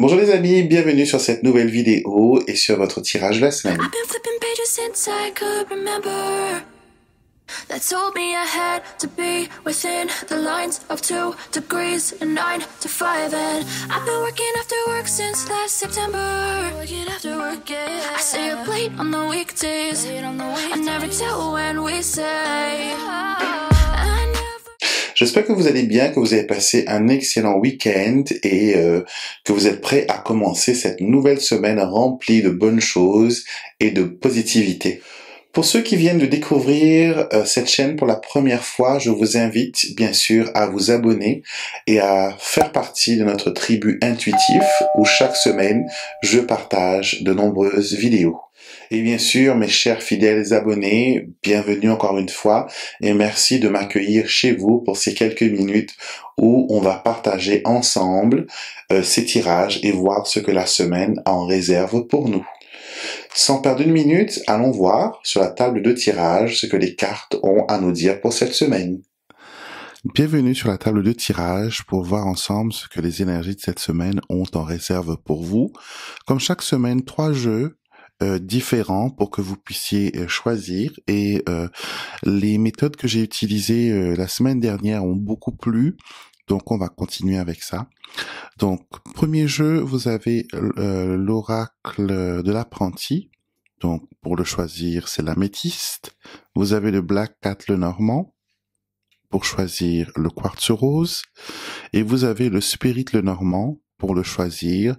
Bonjour les amis, bienvenue sur cette nouvelle vidéo et sur votre tirage de la semaine. That told me I had to be within the lines of two degrees and nine to five. And I've been working after work since last September. Working after work, yeah. I stay up late on the weekdays. Late on the weekdays. I never tell when we say. Oh. J'espère que vous allez bien, que vous avez passé un excellent week-end et euh, que vous êtes prêts à commencer cette nouvelle semaine remplie de bonnes choses et de positivité. Pour ceux qui viennent de découvrir euh, cette chaîne pour la première fois, je vous invite bien sûr à vous abonner et à faire partie de notre tribu intuitif où chaque semaine je partage de nombreuses vidéos. Et bien sûr, mes chers fidèles abonnés, bienvenue encore une fois et merci de m'accueillir chez vous pour ces quelques minutes où on va partager ensemble euh, ces tirages et voir ce que la semaine a en réserve pour nous. Sans perdre une minute, allons voir sur la table de tirage ce que les cartes ont à nous dire pour cette semaine. Bienvenue sur la table de tirage pour voir ensemble ce que les énergies de cette semaine ont en réserve pour vous. Comme chaque semaine, trois jeux euh, différents pour que vous puissiez euh, choisir. Et euh, les méthodes que j'ai utilisées la semaine dernière ont beaucoup plu. Donc on va continuer avec ça. Donc premier jeu, vous avez l'oracle de l'apprenti. Donc pour le choisir, c'est la l'améthyste. Vous avez le Black Cat le Normand pour choisir le quartz rose. Et vous avez le Spirit le Normand pour le choisir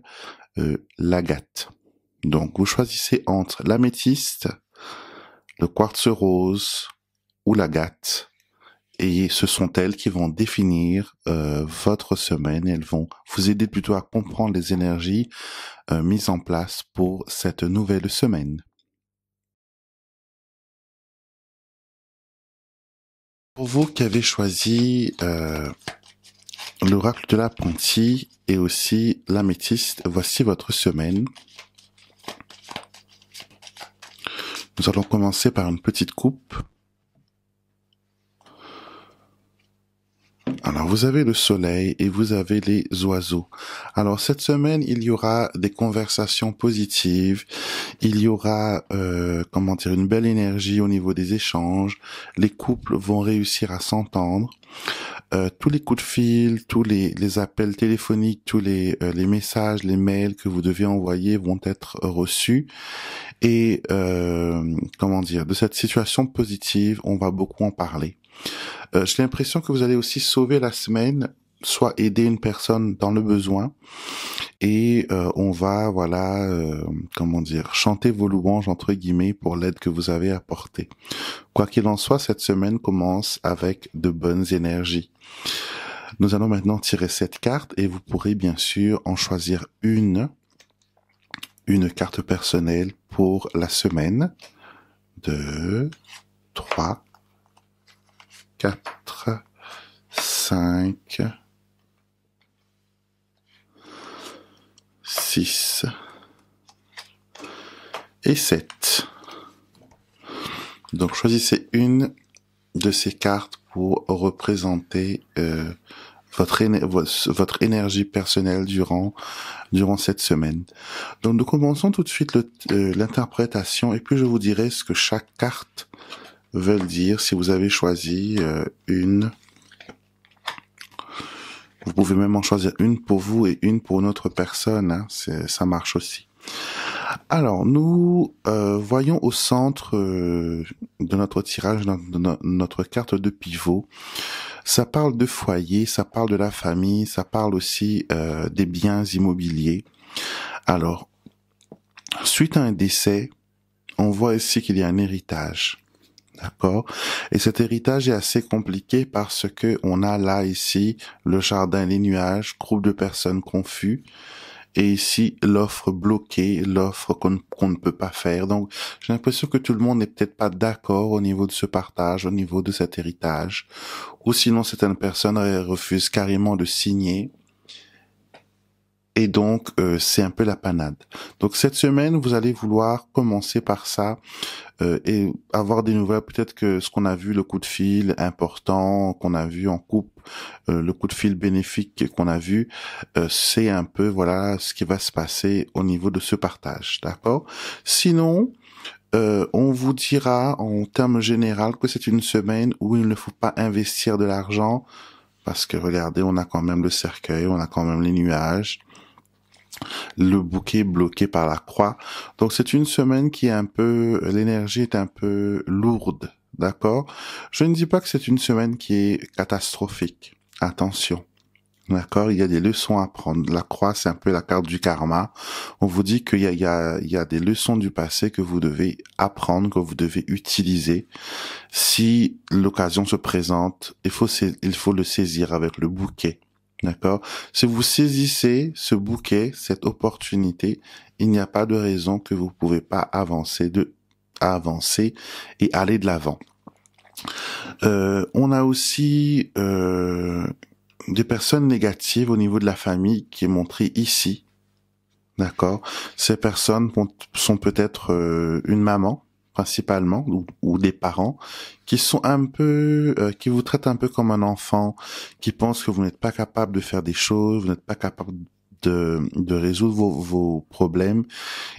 l'agate. Donc vous choisissez entre l'améthyste, le quartz rose ou l'agate. Et ce sont elles qui vont définir euh, votre semaine. Elles vont vous aider plutôt à comprendre les énergies euh, mises en place pour cette nouvelle semaine. Pour vous qui avez choisi euh, l'oracle de l'apprenti et aussi l'améthyste, voici votre semaine. Nous allons commencer par une petite coupe. Alors vous avez le soleil et vous avez les oiseaux. Alors cette semaine il y aura des conversations positives, il y aura euh, comment dire une belle énergie au niveau des échanges. Les couples vont réussir à s'entendre. Euh, tous les coups de fil, tous les, les appels téléphoniques, tous les, euh, les messages, les mails que vous devez envoyer vont être reçus. Et euh, comment dire, de cette situation positive, on va beaucoup en parler. J'ai l'impression que vous allez aussi sauver la semaine soit aider une personne dans le besoin, et euh, on va voilà euh, comment dire chanter vos louanges entre guillemets pour l'aide que vous avez apportée. Quoi qu'il en soit, cette semaine commence avec de bonnes énergies. Nous allons maintenant tirer cette carte et vous pourrez bien sûr en choisir une une carte personnelle pour la semaine. 2 3 4 5 6 et 7. Donc choisissez une de ces cartes pour représenter euh, votre, votre énergie personnelle durant, durant cette semaine. Donc nous commençons tout de suite euh, l'interprétation et puis je vous dirai ce que chaque carte veut dire si vous avez choisi euh, une vous pouvez même en choisir une pour vous et une pour une autre personne. Hein. Ça marche aussi. Alors, nous euh, voyons au centre euh, de notre tirage, de notre carte de pivot, ça parle de foyer, ça parle de la famille, ça parle aussi euh, des biens immobiliers. Alors, suite à un décès, on voit ici qu'il y a un héritage. D'accord. Et cet héritage est assez compliqué parce que on a là ici le jardin les nuages, groupe de personnes confus, et ici l'offre bloquée, l'offre qu'on ne peut pas faire. Donc j'ai l'impression que tout le monde n'est peut-être pas d'accord au niveau de ce partage, au niveau de cet héritage, ou sinon certaines personnes refusent carrément de signer. Et donc, euh, c'est un peu la panade. Donc, cette semaine, vous allez vouloir commencer par ça. Euh, et avoir des nouvelles peut-être que ce qu'on a vu le coup de fil important qu'on a vu en coupe euh, le coup de fil bénéfique qu'on a vu euh, c'est un peu voilà ce qui va se passer au niveau de ce partage d'accord sinon on vous dira en termes général que c'est une semaine où il ne faut pas investir de l'argent parce que regardez, on a quand même le cercueil, on a quand même les nuages, le bouquet bloqué par la croix. Donc c'est une semaine qui est un peu, l'énergie est un peu lourde, d'accord Je ne dis pas que c'est une semaine qui est catastrophique. Attention. D'accord Il y a des leçons à prendre. La croix, c'est un peu la carte du karma. On vous dit qu'il y a, il y, a, il y a des leçons du passé que vous devez apprendre, que vous devez utiliser. Si l'occasion se présente, il faut, il faut le saisir avec le bouquet. D'accord Si vous saisissez ce bouquet, cette opportunité, il n'y a pas de raison que vous ne pouvez pas avancer, de, avancer et aller de l'avant. Euh, on a aussi euh, des personnes négatives au niveau de la famille qui est montrée ici. D'accord Ces personnes sont peut-être euh, une maman, principalement ou, des parents qui sont un peu euh, qui vous traitent un peu comme un enfant qui pensent que vous n'êtes pas capable de faire des choses vous n'êtes pas capable de, de résoudre vos, vos, problèmes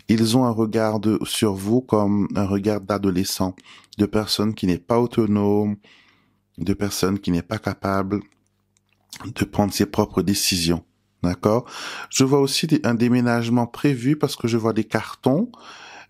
ils ont un regard sur vous comme un regard d'adolescent de personne qui n'est pas autonome de personne qui n'est pas capable de prendre ses propres décisions d'accord je vois aussi un déménagement prévu parce que je vois des cartons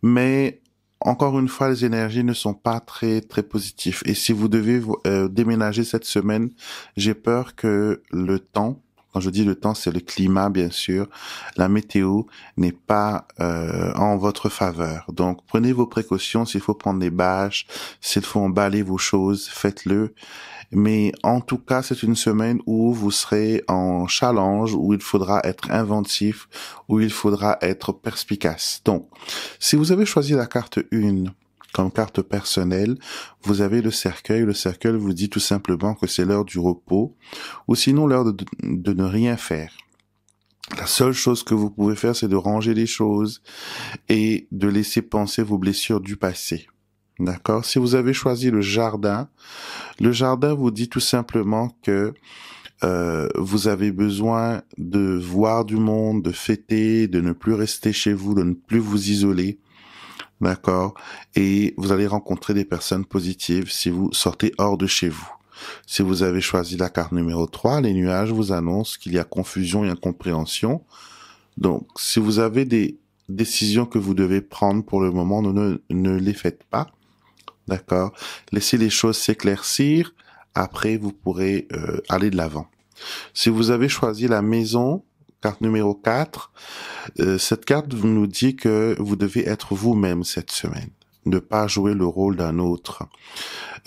mais encore une fois, les énergies ne sont pas très très positives. Et si vous devez euh, déménager cette semaine, j'ai peur que le temps, quand je dis le temps, c'est le climat bien sûr, la météo n'est pas euh, en votre faveur. Donc prenez vos précautions. S'il faut prendre des bâches, s'il faut emballer vos choses, faites-le. Mais en tout cas, c'est une semaine où vous serez en challenge, où il faudra être inventif, où il faudra être perspicace. Donc, si vous avez choisi la carte 1, comme carte personnelle, vous avez le cercueil. Le cercueil vous dit tout simplement que c'est l'heure du repos ou sinon l'heure de, de, ne rien faire. La seule chose que vous pouvez faire, c'est de ranger les choses et de laisser penser vos blessures du passé. D'accord Si vous avez choisi le jardin, le jardin vous dit tout simplement que euh, vous avez besoin de voir du monde, de fêter, de ne plus rester chez vous, de ne plus vous isoler. D'accord Et vous allez rencontrer des personnes positives si vous sortez hors de chez vous. Si vous avez choisi la carte numéro 3, les nuages vous annoncent qu'il y a confusion et incompréhension. Donc, si vous avez des décisions que vous devez prendre pour le moment, ne les faites pas D'accord Laissez les choses s'éclaircir. Après, vous pourrez euh, aller de l'avant. Si vous avez choisi la maison, carte numéro 4, euh, cette carte nous dit que vous devez être vous-même cette semaine. Ne pas jouer le rôle d'un autre.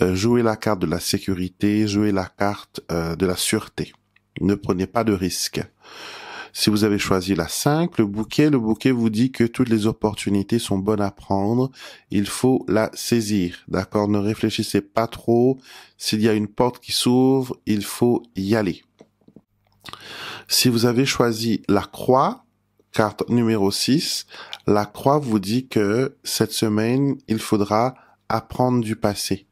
Jouer euh, jouez la carte de la sécurité, jouez la carte de la sûreté. Ne prenez pas de risques. Si vous avez choisi la 5, le bouquet, le bouquet vous dit que toutes les opportunités sont bonnes à prendre. Il faut la saisir. D'accord? Ne réfléchissez pas trop. S'il y a une porte qui s'ouvre, il faut y aller. Si vous avez choisi la croix, carte numéro 6, la croix vous dit que cette semaine, il faudra apprendre du passé.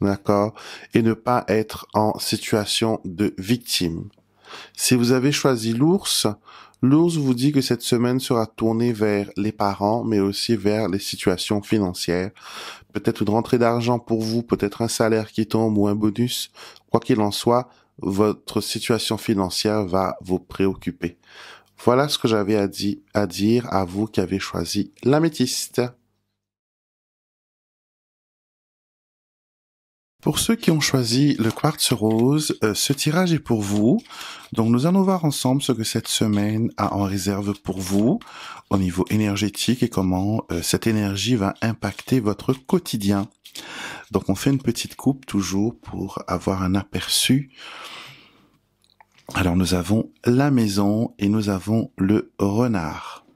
D'accord? Et ne pas être en situation de victime. Si vous avez choisi l'ours, l'ours vous dit que cette semaine sera tournée vers les parents, mais aussi vers les situations financières. Peut-être une rentrée d'argent pour vous, peut-être un salaire qui tombe ou un bonus. Quoi qu'il en soit, votre situation financière va vous préoccuper. Voilà ce que j'avais à, dire à vous qui avez choisi l'améthyste. Pour ceux qui ont choisi le quartz rose, euh, ce tirage est pour vous. Donc nous allons voir ensemble ce que cette semaine a en réserve pour vous au niveau énergétique et comment euh, cette énergie va impacter votre quotidien. Donc on fait une petite coupe toujours pour avoir un aperçu. Alors nous avons la maison et nous avons le renard.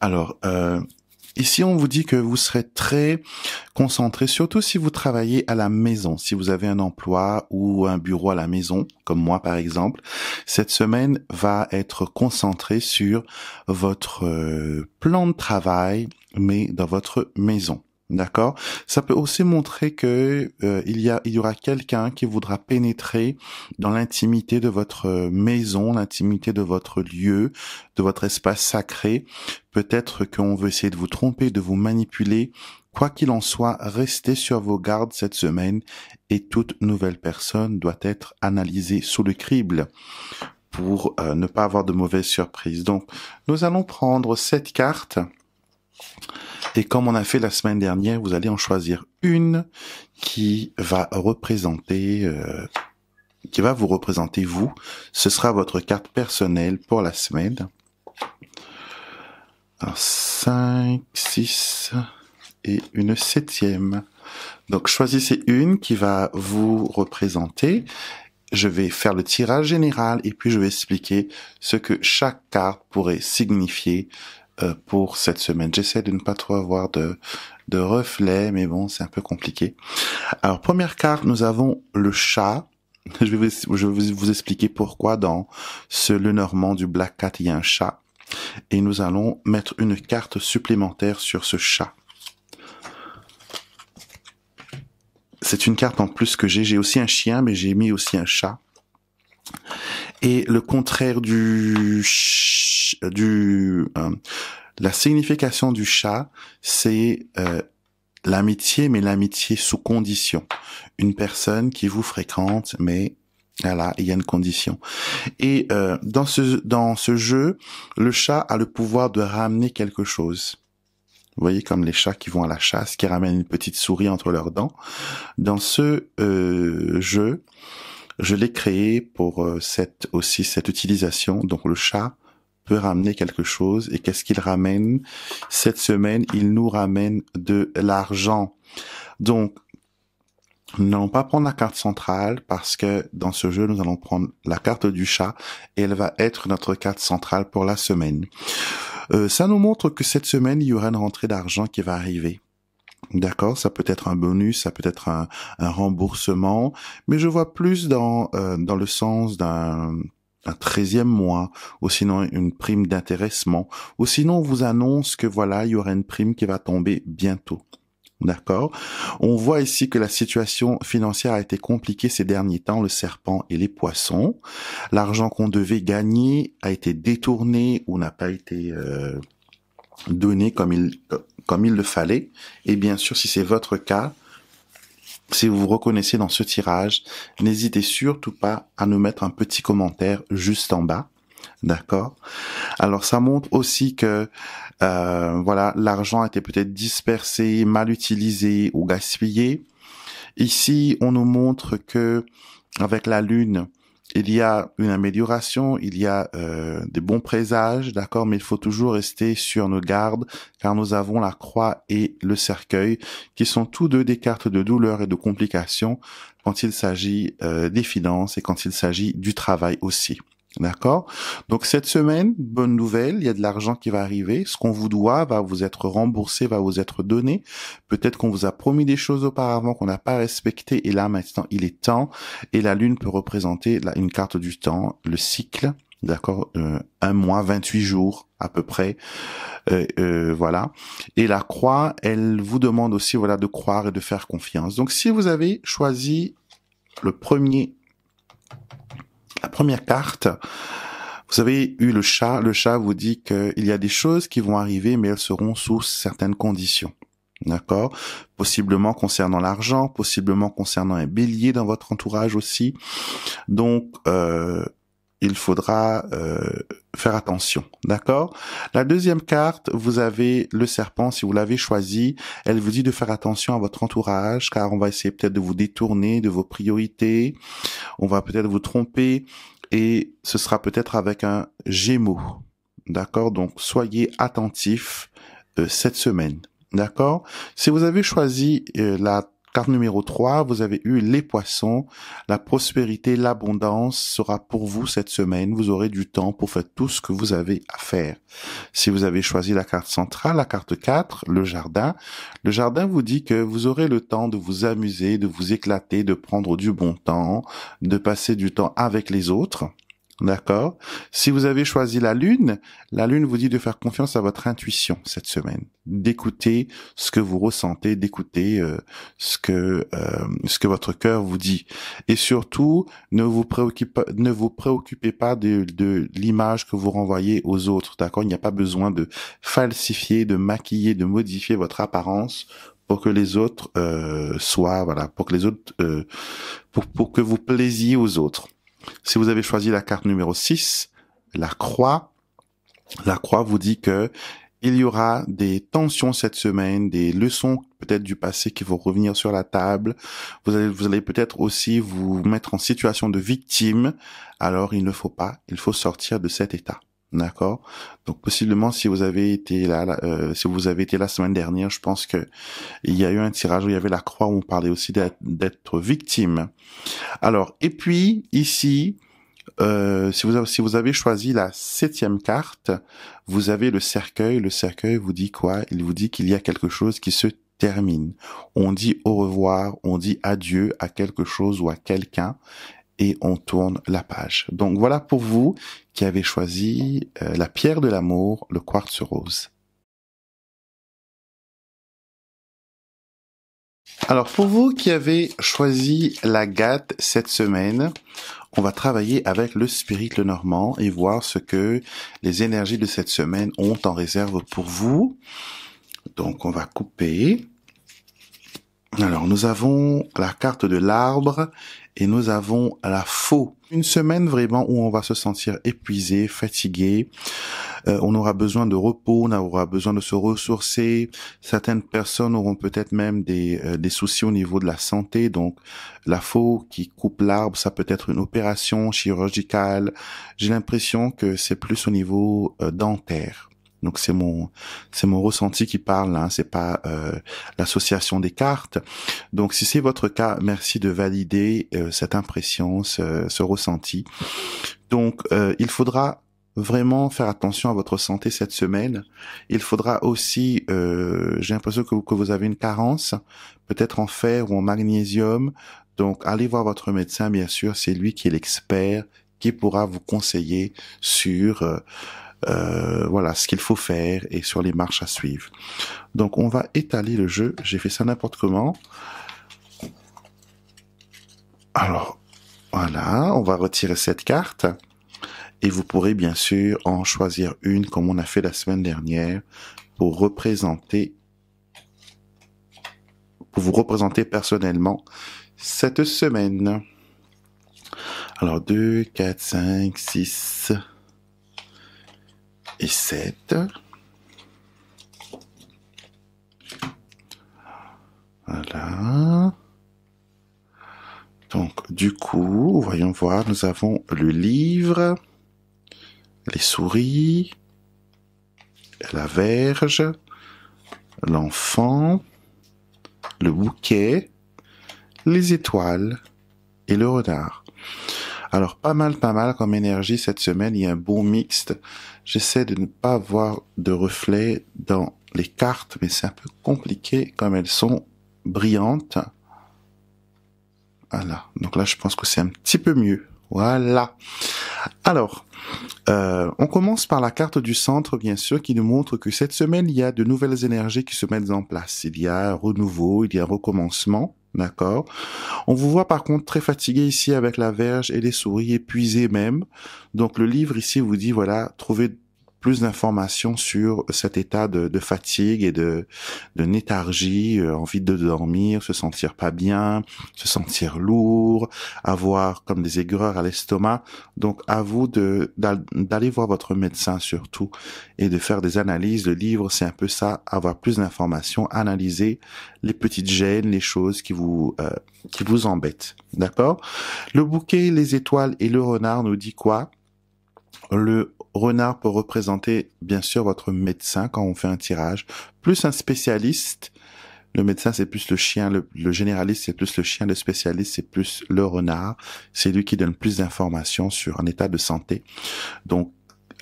Alors, euh, Ici, on vous dit que vous serez très concentré, surtout si vous travaillez à la maison, si vous avez un emploi ou un bureau à la maison, comme moi par exemple. Cette semaine va être concentrée sur votre euh, plan de travail, mais dans votre maison. D'accord. Ça peut aussi montrer que euh, il y a, il y aura quelqu'un qui voudra pénétrer dans l'intimité de votre euh, maison, l'intimité de votre lieu, de votre espace sacré. Peut-être qu'on veut essayer de vous tromper, de vous manipuler. Quoi qu'il en soit, restez sur vos gardes cette semaine et toute nouvelle personne doit être analysée sous le crible pour euh, ne pas avoir de mauvaises surprises. Donc, nous allons prendre cette carte et comme on a fait la semaine dernière, vous allez en choisir une qui va représenter, euh, qui va vous représenter vous. Ce sera votre carte personnelle pour la semaine. Un 5, 6 et une septième. Donc choisissez une qui va vous représenter. Je vais faire le tirage général et puis je vais expliquer ce que chaque carte pourrait signifier euh, pour cette semaine. J'essaie de ne pas trop avoir de, de reflets, mais bon, c'est un peu compliqué. Alors, première carte, nous avons le chat. Je vais vous, je vous expliquer pourquoi dans ce Le Normand du Black Cat, il y a un chat. Et nous allons mettre une carte supplémentaire sur ce chat. C'est une carte en plus que j'ai. J'ai aussi un chien, mais j'ai mis aussi un chat. Et le contraire du euh, du euh, la signification du chat, c'est euh, l'amitié, mais l'amitié sous condition. Une personne qui vous fréquente, mais voilà, il y a une condition. Et dans ce dans ce jeu, le chat a le pouvoir de ramener quelque chose. Vous voyez comme les chats qui vont à la chasse, qui ramènent une petite souris entre leurs dents. Dans ce jeu, je l'ai créé pour cette aussi cette utilisation. Donc le chat ramener quelque chose. Et qu'est-ce qu'il ramène Cette semaine, il nous ramène de l'argent. Donc, n'allons pas prendre la carte centrale parce que dans ce jeu, nous allons prendre la carte du chat et elle va être notre carte centrale pour la semaine. Euh, ça nous montre que cette semaine, il y aura une rentrée d'argent qui va arriver. D'accord, ça peut être un bonus, ça peut être un, remboursement, mais je vois plus dans, euh, dans le sens d'un un treizième mois, ou sinon une prime d'intéressement, ou sinon on vous annonce que voilà, il y aura une prime qui va tomber bientôt. D'accord On voit ici que la situation financière a été compliquée ces derniers temps, le serpent et les poissons. L'argent qu'on devait gagner a été détourné ou n'a pas été euh, donné comme il, euh, comme il le fallait. Et bien sûr, si c'est votre cas, si vous vous reconnaissez dans ce tirage, n'hésitez surtout pas à nous mettre un petit commentaire juste en bas. D'accord. Alors ça montre aussi que euh, voilà l'argent était peut-être dispersé, mal utilisé ou gaspillé. Ici, on nous montre que avec la lune, il y a une amélioration, il y a euh, des bons présages, d'accord, mais il faut toujours rester sur nos gardes, car nous avons la croix et le cercueil, qui sont tous deux des cartes de douleur et de complications quand il s'agit euh, des finances et quand il s'agit du travail aussi. D'accord Donc cette semaine, bonne nouvelle, il y a de l'argent qui va arriver. Ce qu'on vous doit va vous être remboursé, va vous être donné. Peut-être qu'on vous a promis des choses auparavant qu'on n'a pas respecté et là maintenant il est temps. Et la lune peut représenter une carte du temps, le cycle, d'accord euh, Un mois, 28 jours à peu près. Euh, euh, voilà. Et la croix, elle vous demande aussi voilà de croire et de faire confiance. Donc si vous avez choisi le premier la première carte, vous avez eu le chat. Le chat vous dit qu'il y a des choses qui vont arriver, mais elles seront sous certaines conditions. D'accord Possiblement concernant l'argent, possiblement concernant un bélier dans votre entourage aussi. Donc, euh, il faudra euh, faire attention, d'accord La deuxième carte, vous avez le serpent, si vous l'avez choisi, elle vous dit de faire attention à votre entourage, car on va essayer peut-être de vous détourner de vos priorités, on va peut-être vous tromper, et ce sera peut-être avec un gémeau, d'accord Donc soyez attentif euh, cette semaine, d'accord Si vous avez choisi euh, la Carte numéro 3, vous avez eu les poissons. La prospérité, l'abondance sera pour vous cette semaine. Vous aurez du temps pour faire tout ce que vous avez à faire. Si vous avez choisi la carte centrale, la carte 4, le jardin, le jardin vous dit que vous aurez le temps de vous amuser, de vous éclater, de prendre du bon temps, de passer du temps avec les autres. D'accord Si vous avez choisi la lune, la lune vous dit de faire confiance à votre intuition cette semaine, d'écouter ce que vous ressentez, d'écouter euh, ce que euh, ce que votre cœur vous dit et surtout ne vous préoccupez ne vous préoccupez pas de, de l'image que vous renvoyez aux autres, d'accord Il n'y a pas besoin de falsifier, de maquiller, de modifier votre apparence pour que les autres euh, soient voilà, pour que les autres pour pour que vous plaisiez aux autres. Si vous avez choisi la carte numéro 6, la croix, la croix vous dit que il y aura des tensions cette semaine, des leçons peut-être du passé qui vont revenir sur la table. Vous vous allez peut-être aussi vous mettre en situation de victime. Alors il ne faut pas, il faut sortir de cet état. D'accord. Donc possiblement si vous avez été là, euh, si vous avez été la semaine dernière, je pense que il y a eu un tirage où il y avait la croix où on parlait aussi d'être victime. Alors et puis ici, euh, si vous si vous avez choisi la septième carte, vous avez le cercueil. Le cercueil vous dit quoi Il vous dit qu'il y a quelque chose qui se termine. On dit au revoir, on dit adieu à quelque chose ou à quelqu'un, et on tourne la page. Donc voilà pour vous qui avez choisi euh, la pierre de l'amour, le quartz rose. Alors pour vous qui avez choisi la gâte cette semaine, on va travailler avec le spirit le normand et voir ce que les énergies de cette semaine ont en réserve pour vous. Donc on va couper. Alors nous avons la carte de l'arbre et nous avons la faux. Une semaine vraiment où on va se sentir épuisé, fatigué. Euh, on aura besoin de repos, on aura besoin de se ressourcer. Certaines personnes auront peut-être même euh, des, soucis au niveau de la santé. Donc la faux qui coupe l'arbre, ça peut être une opération chirurgicale. J'ai l'impression que c'est plus au niveau euh, dentaire. Donc c'est mon c'est mon ressenti qui parle, hein, c'est pas euh, l'association des cartes. Donc si c'est votre cas, merci de valider euh, cette impression, ce, ressenti. Donc euh, il faudra vraiment faire attention à votre santé cette semaine. Il faudra aussi, j'ai l'impression que, que vous avez une carence, peut-être en fer ou en magnésium. Donc allez voir votre médecin, bien sûr, c'est lui qui est l'expert, qui pourra vous conseiller sur euh, voilà ce qu'il faut faire et sur les marches à suivre. Donc on va étaler le jeu. J'ai fait ça n'importe comment. Alors voilà, on va retirer cette carte et vous pourrez bien sûr en choisir une comme on a fait la semaine dernière pour représenter pour vous représenter personnellement cette semaine. Alors 2, 4, 5, 6, et 7. Voilà. Donc, du coup, voyons voir, nous avons le livre, les souris, la verge, l'enfant, le bouquet, les étoiles et le renard. Alors pas mal, pas mal comme énergie cette semaine. Il y a un bon mixte. J'essaie de ne pas avoir de reflets dans les cartes, mais c'est un peu compliqué comme elles sont brillantes. Voilà. Donc là, je pense que c'est un petit peu mieux. Voilà. Alors, euh, on commence par la carte du centre, bien sûr, qui nous montre que cette semaine, il y a de nouvelles énergies qui se mettent en place. Il y a un renouveau, il y a un recommencement. D'accord On vous voit par contre très fatigué ici avec la verge et les souris, épuisés même. Donc le livre ici vous dit, voilà, trouvez plus d'informations sur cet état de, fatigue et de, de néthargie, euh, envie de dormir, se sentir pas bien, se sentir lourd, avoir comme des aigreurs à l'estomac. Donc à vous de d'aller voir votre médecin surtout et de faire des analyses. Le livre, c'est un peu ça, avoir plus d'informations, analyser les petites gênes, les choses qui vous euh, qui vous embêtent. D'accord Le bouquet, les étoiles et le renard nous dit quoi le renard peut représenter bien sûr votre médecin quand on fait un tirage, plus un spécialiste. Le médecin c'est plus le chien, le, généraliste c'est plus le chien, le spécialiste c'est plus le renard. C'est lui qui donne plus d'informations sur un état de santé. Donc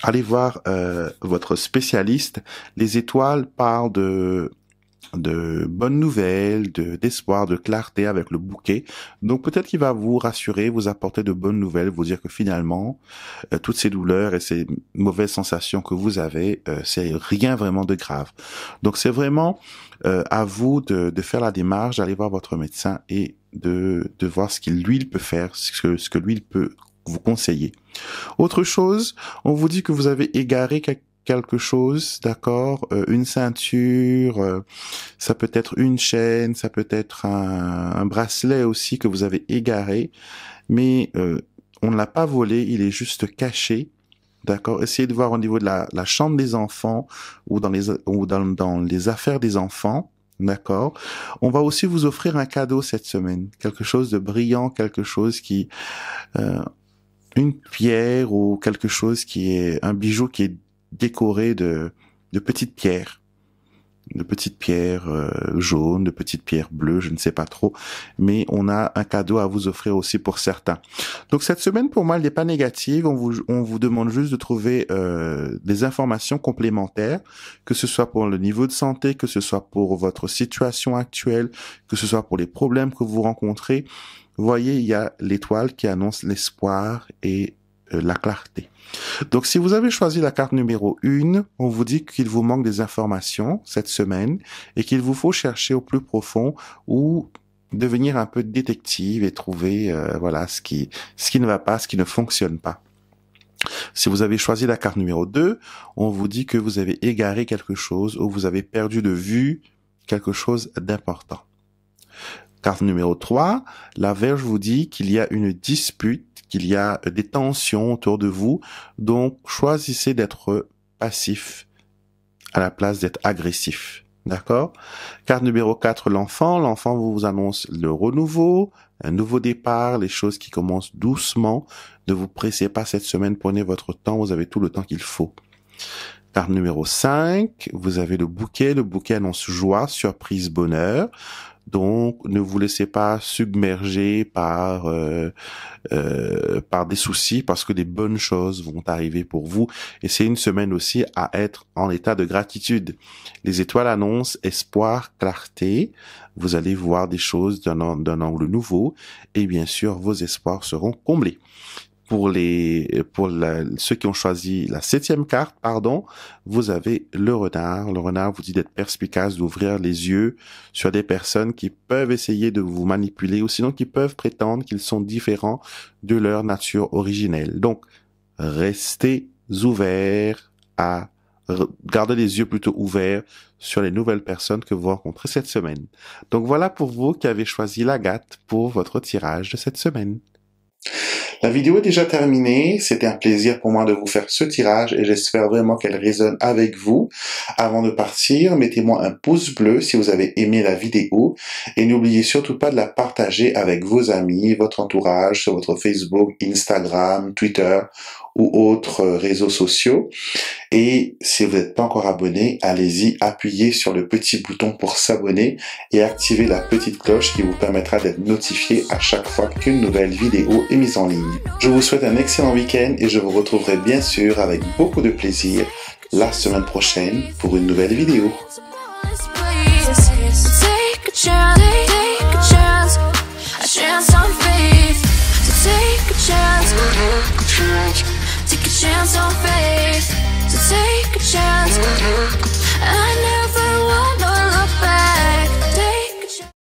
allez voir euh, votre spécialiste. Les étoiles parlent de de bonnes nouvelles, de d'espoir, de clarté avec le bouquet. Donc peut-être qu'il va vous rassurer, vous apporter de bonnes nouvelles, vous dire que finalement euh, toutes ces douleurs et ces mauvaises sensations que vous avez, euh, c'est rien vraiment de grave. Donc c'est vraiment euh, à vous de, faire la démarche, d'aller voir votre médecin et de, voir ce qu'il lui peut faire, ce que, ce que lui il peut vous conseiller. Autre chose, on vous dit que vous avez égaré quelque chose, d'accord, euh, une ceinture, euh, ça peut être une chaîne, ça peut être un, un bracelet aussi que vous avez égaré, mais euh, on ne l'a pas volé, il est juste caché. D'accord. Essayez de voir au niveau de la, la, chambre des enfants ou dans les ou dans, dans les affaires des enfants. D'accord. On va aussi vous offrir un cadeau cette semaine, quelque chose de brillant, quelque chose qui une pierre ou quelque chose qui est un bijou qui est décoré de, petites pierres de petites pierres euh, jaunes, de petites pierres bleues, je ne sais pas trop, mais on a un cadeau à vous offrir aussi pour certains. Donc cette semaine, pour moi, elle n'est pas négative. On vous, demande juste de trouver euh, des informations complémentaires, que ce soit pour le niveau de santé, que ce soit pour votre situation actuelle, que ce soit pour les problèmes que vous rencontrez. voyez, il y a l'étoile qui annonce l'espoir et euh, la clarté. Donc si vous avez choisi la carte numéro 1, on vous dit qu'il vous manque des informations cette semaine et qu'il vous faut chercher au plus profond ou devenir un peu détective et trouver euh, voilà ce qui ce qui ne va pas, ce qui ne fonctionne pas. Si vous avez choisi la carte numéro 2, on vous dit que vous avez égaré quelque chose ou vous avez perdu de vue quelque chose d'important. Carte numéro 3, la verge vous dit qu'il y a une dispute, qu'il y a euh, des tensions autour de vous, donc choisissez d'être passif à la place d'être agressif. D'accord Carte numéro 4, l'enfant. L'enfant vous annonce le renouveau, un nouveau départ, les choses qui commencent doucement. Ne vous pressez pas cette semaine, prenez votre temps, vous avez tout le temps qu'il faut. Carte numéro 5, vous avez le bouquet. Le bouquet annonce joie, surprise, bonheur. Donc, ne vous laissez pas submerger par euh, euh, par des soucis, parce que des bonnes choses vont arriver pour vous. Et c'est une semaine aussi à être en état de gratitude. Les étoiles annoncent espoir, clarté. Vous allez voir des choses d'un angle nouveau, et bien sûr, vos espoirs seront comblés pour les euh, pour ceux qui ont choisi la septième carte, pardon, vous avez le renard. Le renard vous dit d'être perspicace, d'ouvrir les yeux sur des personnes qui peuvent essayer de vous manipuler ou sinon qui peuvent prétendre qu'ils sont différents de leur nature originelle. Donc, restez ouverts à gardez les yeux plutôt ouverts sur les nouvelles personnes que vous rencontrez cette semaine. Donc voilà pour vous qui avez choisi l'agate pour votre tirage de cette semaine. La vidéo est déjà terminée. C'était un plaisir pour moi de vous faire ce tirage et j'espère vraiment qu'elle résonne avec vous. Avant de partir, mettez-moi un pouce bleu si vous avez aimé la vidéo et n'oubliez surtout pas de la partager avec vos amis, votre entourage, sur votre Facebook, Instagram, Twitter ou autres euh, réseaux sociaux. Et si vous n'êtes pas encore abonné, allez-y, appuyez sur le petit bouton pour s'abonner et activer la petite cloche qui vous permettra d'être notifié à chaque fois qu'une nouvelle vidéo est mise en ligne. Je vous souhaite un excellent week-end et je vous retrouverai bien sûr avec beaucoup de plaisir la semaine prochaine pour une nouvelle vidéo. chance on faith, so take a chance. Mm-hmm. I never.